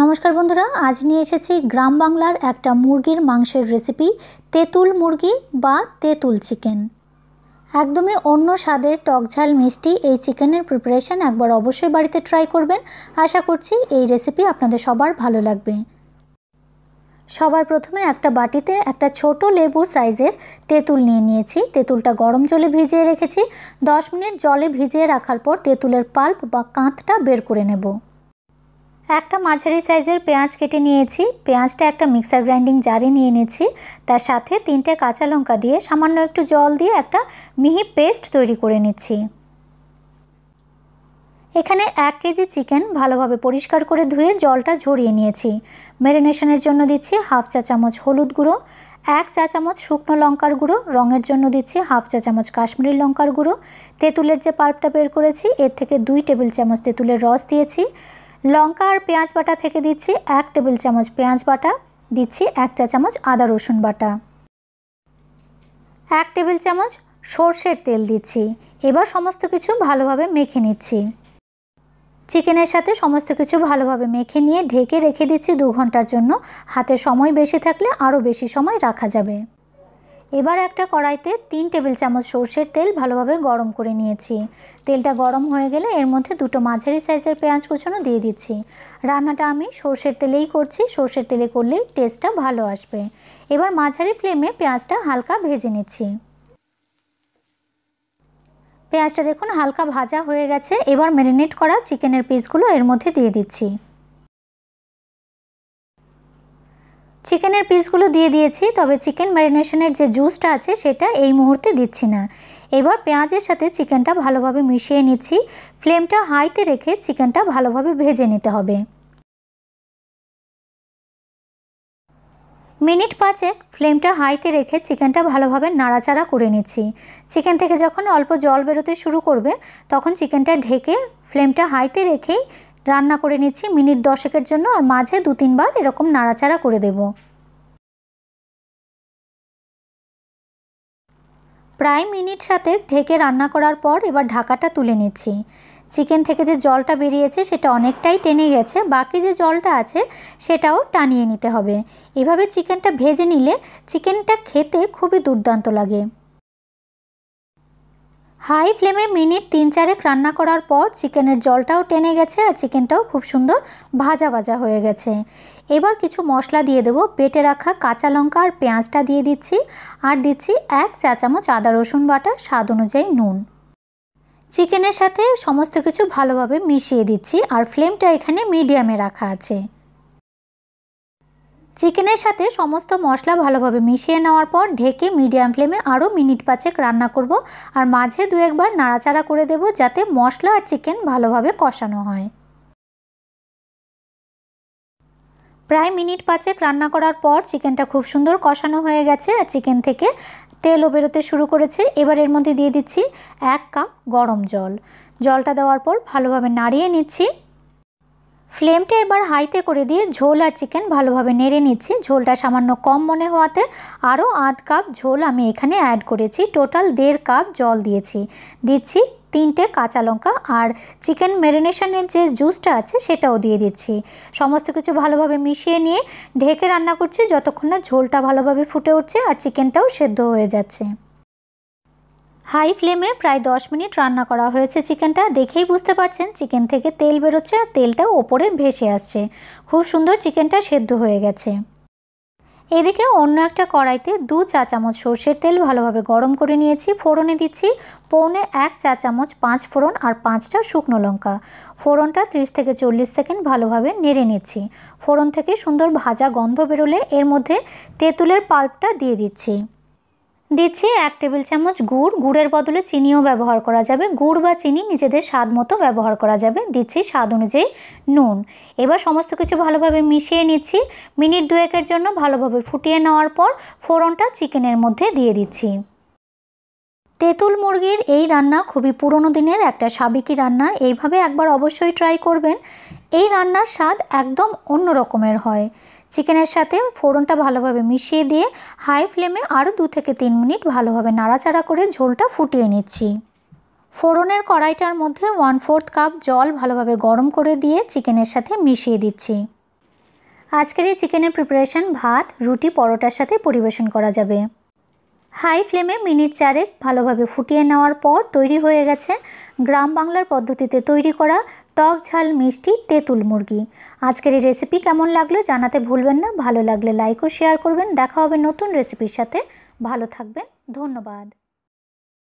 নমস্কার বন্ধুরা আজ নিয়ে এসেছি গ্রাম বাংলার একটা মুরগির মাংসের রেসিপি তেঁতুল মুরগি বা তেঁতুল চিকেন একদমই অন্য স্বাদের টকঝাল মিষ্টি এই চিকেনের প্রিপারেশান একবার অবশ্যই বাড়িতে ট্রাই করবেন আশা করছি এই রেসিপি আপনাদের সবার ভালো লাগবে সবার প্রথমে একটা বাটিতে একটা ছোট লেবুর সাইজের তেঁতুল নিয়ে নিয়েছি তেঁতুলটা গরম জলে ভিজিয়ে রেখেছি দশ মিনিট জলে ভিজিয়ে রাখার পর তেঁতুলের পাল্প বা কাঁতটা বের করে নেবো একটা মাঝারি সাইজের পেঁয়াজ কেটে নিয়েছি পেঁয়াজটা একটা মিক্সার গ্রাইন্ডিং জারে নিয়ে নিয়েছি তার সাথে তিনটে কাঁচা লঙ্কা দিয়ে সামান্য একটু জল দিয়ে একটা মিহি পেস্ট তৈরি করে নিচ্ছি এখানে এক কেজি চিকেন ভালোভাবে পরিষ্কার করে ধুয়ে জলটা ঝরিয়ে নিয়েছি ম্যারিনেশনের জন্য দিচ্ছি হাফ চা চামচ হলুদ গুঁড়ো এক চা চামচ শুকনো লঙ্কার গুঁড়ো রঙের জন্য দিচ্ছি হাফ চা চামচ কাশ্মীরি লঙ্কার গুঁড়ো তেঁতুলের যে পাল্পটা বের করেছি এর থেকে দুই টেবিল চামচ তেঁতুলের রস দিয়েছি লঙ্কা আর পেঁয়াজ বাটা থেকে দিচ্ছি এক টেবিল চামচ পেঁয়াজ বাটা দিচ্ছি এক চা চামচ আদা রসুন বাটা এক টেবিল চামচ সর্ষের তেল দিচ্ছি এবার সমস্ত কিছু ভালোভাবে মেখে নিচ্ছি চিকেনের সাথে সমস্ত কিছু ভালোভাবে মেখে নিয়ে ঢেকে রেখে দিচ্ছি দু ঘন্টার জন্য হাতে সময় বেশি থাকলে আরও বেশি সময় রাখা যাবে এবার একটা কড়াইতে তিন টেবিল চামচ সর্ষের তেল ভালোভাবে গরম করে নিয়েছি তেলটা গরম হয়ে গেলে এর মধ্যে দুটো মাঝারি সাইজের পেঁয়াজ কুচানো দিয়ে দিচ্ছি রান্নাটা আমি সর্ষের তেলেই করছি সর্ষের তেলে করলেই টেস্টটা ভালো আসবে এবার মাঝারি ফ্লেমে পেঁয়াজটা হালকা ভেজে নিচ্ছি পেঁয়াজটা দেখুন হালকা ভাজা হয়ে গেছে এবার ম্যারিনেট করা চিকেনের পিসগুলো এর মধ্যে দিয়ে দিচ্ছি চিকেনের পিসগুলো দিয়ে দিয়েছি তবে চিকেন ম্যারিনেশনের যে জুসটা আছে সেটা এই মুহূর্তে দিচ্ছি না এবার পেঁয়াজের সাথে চিকেনটা ভালোভাবে মিশিয়ে নিচ্ছি ফ্লেমটা হাইতে রেখে চিকেনটা ভালোভাবে ভেজে নিতে হবে মিনিট পাঁচেক ফ্লেমটা হাইতে রেখে চিকেনটা ভালোভাবে নাড়াচাড়া করে নিচ্ছি চিকেন থেকে যখন অল্প জল বেরোতে শুরু করবে তখন চিকেনটা ঢেকে ফ্লেমটা হাইতে রেখেই রান্না করে নিচ্ছি মিনিট দশেকের জন্য আর মাঝে দু তিনবার এরকম নাড়াচাড়া করে দেব প্রায় মিনিট সাথে ঢেকে রান্না করার পর এবার ঢাকাটা তুলে নিচ্ছি চিকেন থেকে যে জলটা বেরিয়েছে সেটা অনেকটাই টেনে গেছে বাকি যে জলটা আছে সেটাও টানিয়ে নিতে হবে এভাবে চিকেনটা ভেজে নিলে চিকেনটা খেতে খুবই দুর্দান্ত লাগে হাই ফ্লেমে মিনিট তিন চারেক রান্না করার পর চিকেনের জলটাও টেনে গেছে আর চিকেনটাও খুব সুন্দর ভাজা ভাজা হয়ে গেছে এবার কিছু মশলা দিয়ে দেবো পেটে রাখা কাঁচা লঙ্কা আর পেঁয়াজটা দিয়ে দিচ্ছি আর দিচ্ছি এক চা চামচ আদা রসুন বাটা স্বাদ অনুযায়ী নুন চিকেনের সাথে সমস্ত কিছু ভালোভাবে মিশিয়ে দিচ্ছি আর ফ্লেমটা এখানে মিডিয়ামে রাখা আছে চিকেনের সাথে সমস্ত মশলা ভালোভাবে মিশিয়ে নেওয়ার পর ঢেকে মিডিয়াম ফ্লেমে আরও মিনিট পাঁচেক রান্না করব আর মাঝে দু একবার নাড়াচাড়া করে দেব যাতে মশলা আর চিকেন ভালোভাবে কষানো হয় প্রায় মিনিট পাঁচেক রান্না করার পর চিকেনটা খুব সুন্দর কষানো হয়ে গেছে আর চিকেন থেকে তেলও বেরোতে শুরু করেছে এবার এর মধ্যে দিয়ে দিচ্ছি এক কাপ গরম জল জলটা দেওয়ার পর ভালোভাবে নাড়িয়ে নিচ্ছি ফ্লেমটা এবার হাইতে করে দিয়ে ঝোল আর চিকেন ভালোভাবে নেড়ে নিচ্ছি ঝোলটা সামান্য কম মনে হওয়াতে আরও আধ কাপ ঝোল আমি এখানে অ্যাড করেছি টোটাল দেড় কাপ জল দিয়েছি দিচ্ছি তিনটে কাঁচা লঙ্কা আর চিকেন ম্যারিনেশনের যে জুসটা আছে সেটাও দিয়ে দিচ্ছি সমস্ত কিছু ভালোভাবে মিশিয়ে নিয়ে ঢেকে রান্না করছি যতক্ষণ না ঝোলটা ভালোভাবে ফুটে উঠছে আর চিকেনটাও সেদ্ধ হয়ে যাচ্ছে হাই ফ্লেমে প্রায় দশ মিনিট রান্না করা হয়েছে চিকেনটা দেখেই বুঝতে পারছেন চিকেন থেকে তেল বেরোচ্ছে আর তেলটা ওপরে ভেসে আসছে খুব সুন্দর চিকেনটা সেদ্ধ হয়ে গেছে এদিকে অন্য একটা কড়াইতে দু চা চামচ সর্ষের তেল ভালোভাবে গরম করে নিয়েছি ফোড়নে দিচ্ছি পৌনে এক চা চামচ পাঁচ ফোড়ন আর পাঁচটা শুকনো লঙ্কা ফোড়নটা 30 থেকে চল্লিশ সেকেন্ড ভালোভাবে নেড়ে নিচ্ছি ফোড়ন থেকে সুন্দর ভাজা গন্ধ বেরোলে এর মধ্যে তেঁতুলের পাল্পটা দিয়ে দিচ্ছি দিচ্ছি এক টেবিল চামচ গুড় গুড়ের বদলে চিনিও ব্যবহার করা যাবে গুড় বা চিনি নিজেদের স্বাদ মতো ব্যবহার করা যাবে দিচ্ছি স্বাদ অনুযায়ী নুন এবার সমস্ত কিছু ভালোভাবে মিশিয়ে নিচ্ছি মিনিট দুয়েকের জন্য ভালোভাবে ফুটিয়ে নেওয়ার পর ফোড়নটা চিকেনের মধ্যে দিয়ে দিচ্ছি তেঁতুল মুরগির এই রান্না খুবই পুরনো দিনের একটা সাবেকি রান্না এইভাবে একবার অবশ্যই ট্রাই করবেন এই রান্নার স্বাদ একদম অন্য রকমের হয় চিকেনের সাথে ফোড়নটা ভালোভাবে মিশিয়ে দিয়ে হাই ফ্লেমে আরও দু থেকে তিন মিনিট ভালোভাবে নাড়াচাড়া করে ঝোলটা ফুটিয়ে নিচ্ছি ফোড়নের কড়াইটার মধ্যে ওয়ান ফোর্থ কাপ জল ভালোভাবে গরম করে দিয়ে চিকেনের সাথে মিশিয়ে দিচ্ছি আজকের এই চিকেনের প্রিপারেশান ভাত রুটি পরোটার সাথে পরিবেশন করা যাবে হাই ফ্লেমে মিনিট চারেক ভালোভাবে ফুটিয়ে নেওয়ার পর তৈরি হয়ে গেছে গ্রাম বাংলার পদ্ধতিতে তৈরি করা টক ঝাল মিষ্টি তেঁতুল মুরগি আজকের এই রেসিপি কেমন লাগলো জানাতে ভুলবেন না ভালো লাগলে লাইক ও শেয়ার করবেন দেখা হবে নতুন রেসিপির সাথে ভালো থাকবেন ধন্যবাদ